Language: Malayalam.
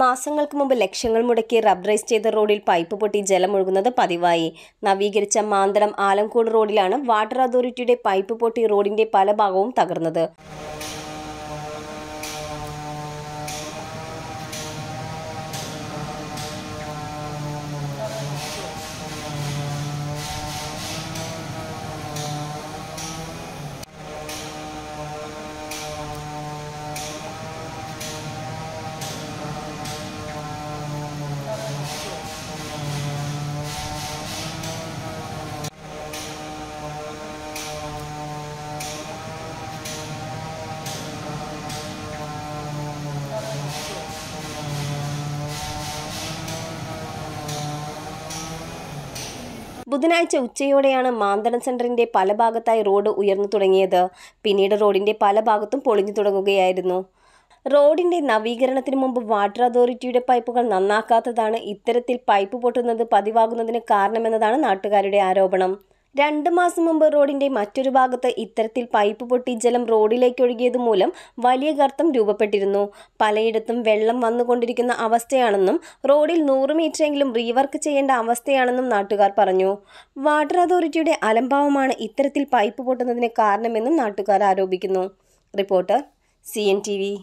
മാസങ്ങൾക്ക് മുമ്പ് ലക്ഷങ്ങൾ മുടക്കി റബ്ബറൈസ് ചെയ്ത റോഡിൽ പൈപ്പ് പൊട്ടി ജലമൊഴുകുന്നത് പതിവായി നവീകരിച്ച മാന്തളം ആലംകോട് റോഡിലാണ് വാട്ടർ അതോറിറ്റിയുടെ പൈപ്പ് പൊട്ടി റോഡിന്റെ പല ഭാഗവും തകർന്നത് ബുധനാഴ്ച ഉച്ചയോടെയാണ് മാന്തടം സെന്ററിന്റെ പല ഭാഗത്തായി റോഡ് ഉയർന്നു തുടങ്ങിയത് പിന്നീട് റോഡിന്റെ പല ഭാഗത്തും പൊളിഞ്ഞു തുടങ്ങുകയായിരുന്നു റോഡിന്റെ നവീകരണത്തിന് മുമ്പ് വാട്ടർ അതോറിറ്റിയുടെ പൈപ്പുകൾ നന്നാക്കാത്തതാണ് ഇത്തരത്തിൽ പൈപ്പ് പൊട്ടുന്നത് പതിവാകുന്നതിന് കാരണമെന്നതാണ് നാട്ടുകാരുടെ ആരോപണം രണ്ട് മാസം മുമ്പ് റോഡിന്റെ മറ്റൊരു ഭാഗത്ത് ഇത്തരത്തിൽ പൈപ്പ് പൊട്ടി ജലം റോഡിലേക്ക് ഒഴുകിയത് മൂലം വലിയ ഗർത്തം രൂപപ്പെട്ടിരുന്നു പലയിടത്തും വെള്ളം വന്നുകൊണ്ടിരിക്കുന്ന അവസ്ഥയാണെന്നും റോഡിൽ നൂറ് മീറ്ററെങ്കിലും റീവർക്ക് ചെയ്യേണ്ട അവസ്ഥയാണെന്നും നാട്ടുകാർ പറഞ്ഞു വാട്ടർ അതോറിറ്റിയുടെ അലംഭാവമാണ് ഇത്തരത്തിൽ പൈപ്പ് പൊട്ടുന്നതിന് കാരണമെന്നും നാട്ടുകാർ ആരോപിക്കുന്നു reporter C N T V